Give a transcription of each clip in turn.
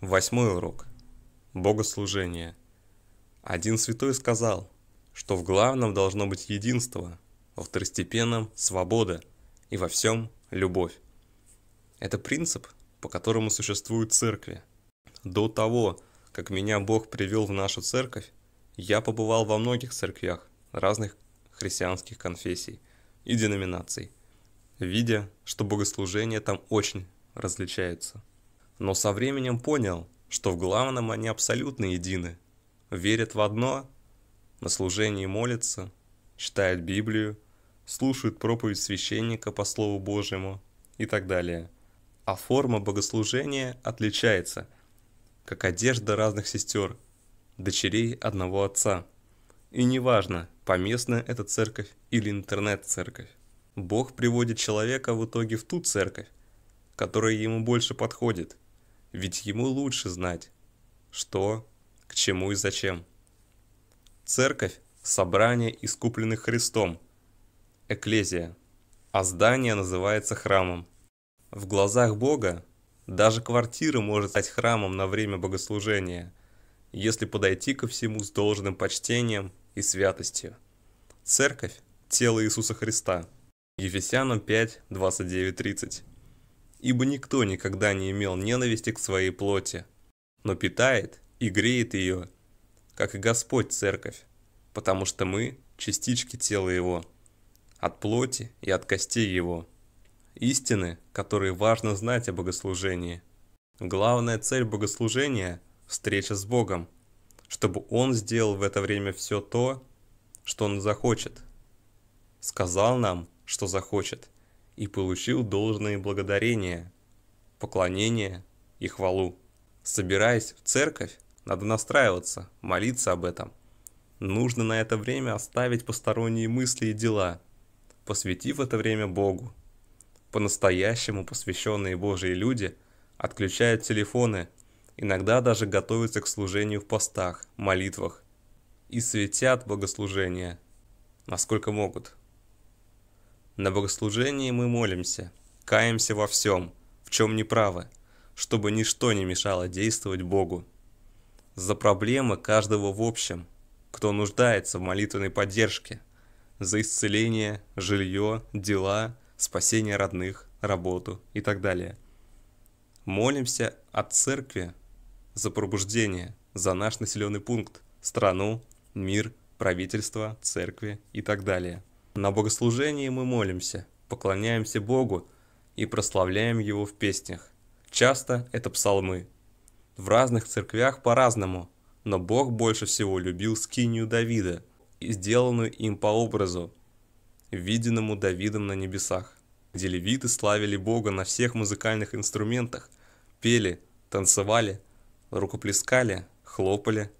Восьмой урок. Богослужение. Один святой сказал, что в главном должно быть единство, во второстепенном – свобода и во всем – любовь. Это принцип, по которому существуют церкви. До того, как меня Бог привел в нашу церковь, я побывал во многих церквях разных христианских конфессий и деноминаций, видя, что богослужения там очень различаются – но со временем понял, что в главном они абсолютно едины. Верят в одно, на служении молятся, читают Библию, слушают проповедь священника по Слову Божьему и так далее. А форма богослужения отличается, как одежда разных сестер, дочерей одного отца. И неважно, поместная это церковь или интернет-церковь. Бог приводит человека в итоге в ту церковь, которая ему больше подходит – ведь ему лучше знать, что, к чему и зачем. Церковь – собрание искупленных Христом, Экклезия, а здание называется храмом. В глазах Бога даже квартира может стать храмом на время богослужения, если подойти ко всему с должным почтением и святостью. Церковь – тело Иисуса Христа. Ефесянам 5, 29, 30 ибо никто никогда не имел ненависти к своей плоти, но питает и греет ее, как и Господь Церковь, потому что мы – частички тела Его, от плоти и от костей Его. Истины, которые важно знать о богослужении. Главная цель богослужения – встреча с Богом, чтобы Он сделал в это время все то, что Он захочет. Сказал нам, что захочет – и получил должное благодарение, поклонение и хвалу. Собираясь в церковь, надо настраиваться, молиться об этом. Нужно на это время оставить посторонние мысли и дела, посвятив это время Богу. По-настоящему посвященные Божьи люди отключают телефоны, иногда даже готовятся к служению в постах, молитвах и светят богослужения, насколько могут – на богослужении мы молимся, каемся во всем, в чем не правы, чтобы ничто не мешало действовать Богу. За проблемы каждого в общем, кто нуждается в молитвенной поддержке, за исцеление, жилье, дела, спасение родных, работу и так далее. Молимся от церкви за пробуждение, за наш населенный пункт, страну, мир, правительство, церкви и так далее – на богослужении мы молимся, поклоняемся Богу и прославляем Его в песнях. Часто это псалмы. В разных церквях по-разному, но Бог больше всего любил скинию Давида, сделанную им по образу, виденному Давидом на небесах, где левиты славили Бога на всех музыкальных инструментах, пели, танцевали, рукоплескали, хлопали.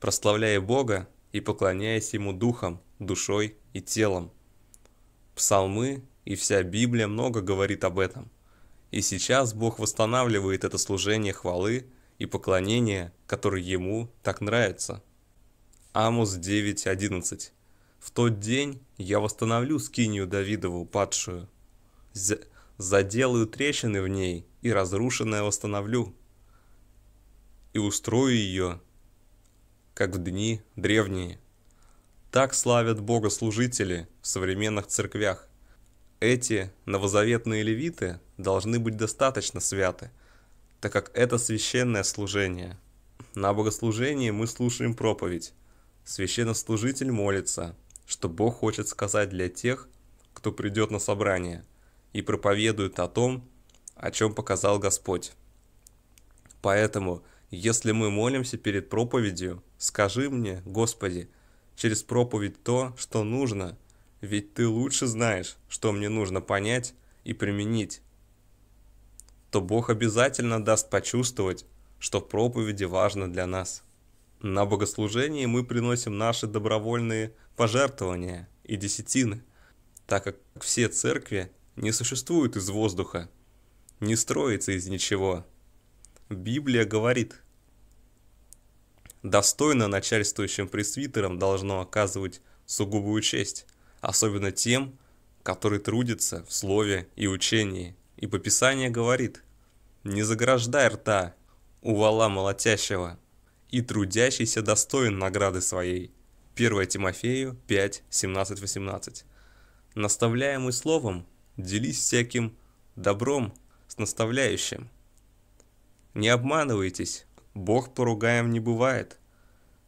Прославляя Бога, и поклоняясь Ему духом, душой и телом. Псалмы и вся Библия много говорит об этом. И сейчас Бог восстанавливает это служение хвалы и поклонения, которое Ему так нравится. Амус 9.11 «В тот день я восстановлю скинию Давидову падшую, заделаю трещины в ней и разрушенное восстановлю, и устрою ее как в дни древние. Так славят Бога служители в современных церквях. Эти новозаветные левиты должны быть достаточно святы, так как это священное служение. На богослужении мы слушаем проповедь. Священнослужитель молится, что Бог хочет сказать для тех, кто придет на собрание, и проповедует о том, о чем показал Господь. Поэтому, если мы молимся перед проповедью, Скажи мне, Господи, через проповедь то, что нужно, ведь Ты лучше знаешь, что мне нужно понять и применить. То Бог обязательно даст почувствовать, что проповеди важно для нас. На богослужении мы приносим наши добровольные пожертвования и десятины, так как все церкви не существуют из воздуха, не строятся из ничего. Библия говорит – достойно начальствующим пресвитерам должно оказывать сугубую честь, особенно тем, которые трудятся в слове и учении. И Писание говорит, «Не заграждай рта у вала молотящего, и трудящийся достоин награды своей». 1 Тимофею 5, 17, 18. Наставляемый словом, делись всяким добром с наставляющим. Не обманывайтесь, Бог поругаем не бывает.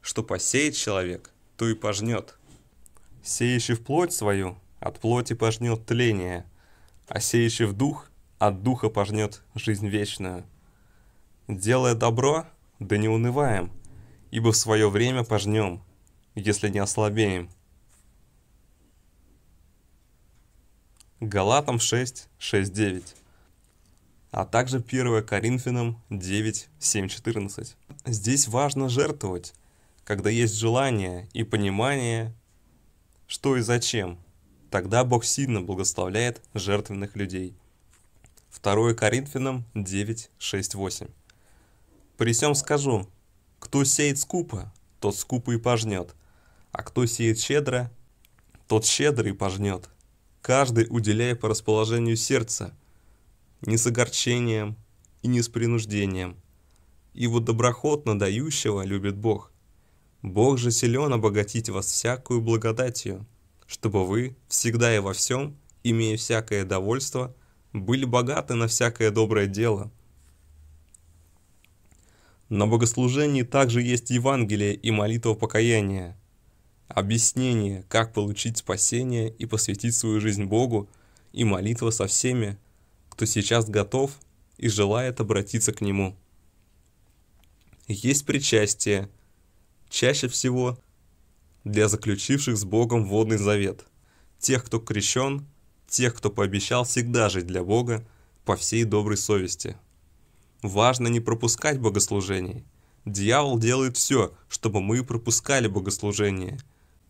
Что посеет человек, то и пожнет. Сеющий в плоть свою, от плоти пожнет тление, а сеющий в дух, от духа пожнет жизнь вечную. Делая добро, да не унываем, ибо в свое время пожнем, если не ослабеем. Галатам 6, 6, 9 а также 1 Коринфянам 9, 7, 14. Здесь важно жертвовать, когда есть желание и понимание, что и зачем. Тогда Бог сильно благословляет жертвенных людей. 2 Коринфянам 9, 6, 8. При всем скажу, кто сеет скупо, тот скупо и пожнет, а кто сеет щедро, тот щедрый пожнет. Каждый уделяя по расположению сердца – не с огорчением и не с принуждением. Ибо доброхотно дающего любит Бог. Бог же силен обогатить вас всякую благодатью, чтобы вы всегда и во всем, имея всякое довольство, были богаты на всякое доброе дело. На богослужении также есть Евангелие и молитва покаяния. Объяснение, как получить спасение и посвятить свою жизнь Богу, и молитва со всеми, кто сейчас готов и желает обратиться к нему. Есть причастие, чаще всего для заключивших с Богом водный завет, тех, кто крещен, тех, кто пообещал всегда жить для Бога по всей доброй совести. Важно не пропускать богослужений. Дьявол делает все, чтобы мы пропускали богослужения.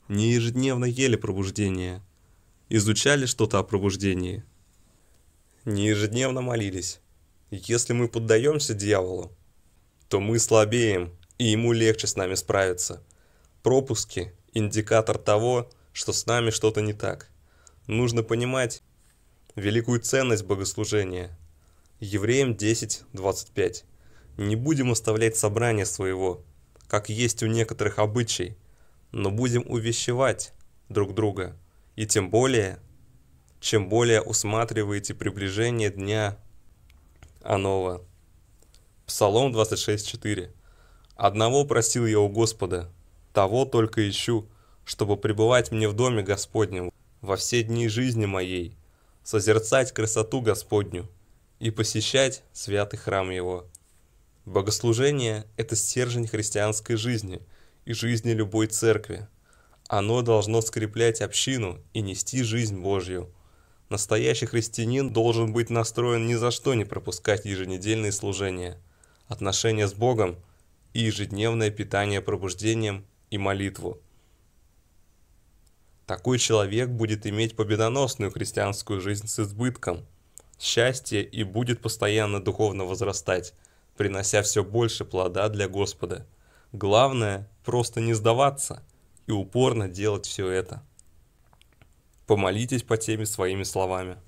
не ежедневно ели пробуждение, изучали что-то о пробуждении, не ежедневно молились. если мы поддаемся дьяволу, то мы слабеем, и ему легче с нами справиться. Пропуски – индикатор того, что с нами что-то не так. Нужно понимать великую ценность богослужения. Евреям 10.25. Не будем оставлять собрание своего, как есть у некоторых обычай, но будем увещевать друг друга, и тем более – чем более усматриваете приближение дня анова, Псалом 26.4. «Одного просил я у Господа, того только ищу, чтобы пребывать мне в доме Господнем во все дни жизни моей, созерцать красоту Господню и посещать святый храм Его». Богослужение – это стержень христианской жизни и жизни любой церкви. Оно должно скреплять общину и нести жизнь Божью – Настоящий христианин должен быть настроен ни за что не пропускать еженедельные служения, отношения с Богом и ежедневное питание пробуждением и молитву. Такой человек будет иметь победоносную христианскую жизнь с избытком, счастье и будет постоянно духовно возрастать, принося все больше плода для Господа. Главное – просто не сдаваться и упорно делать все это. Помолитесь по теме своими словами.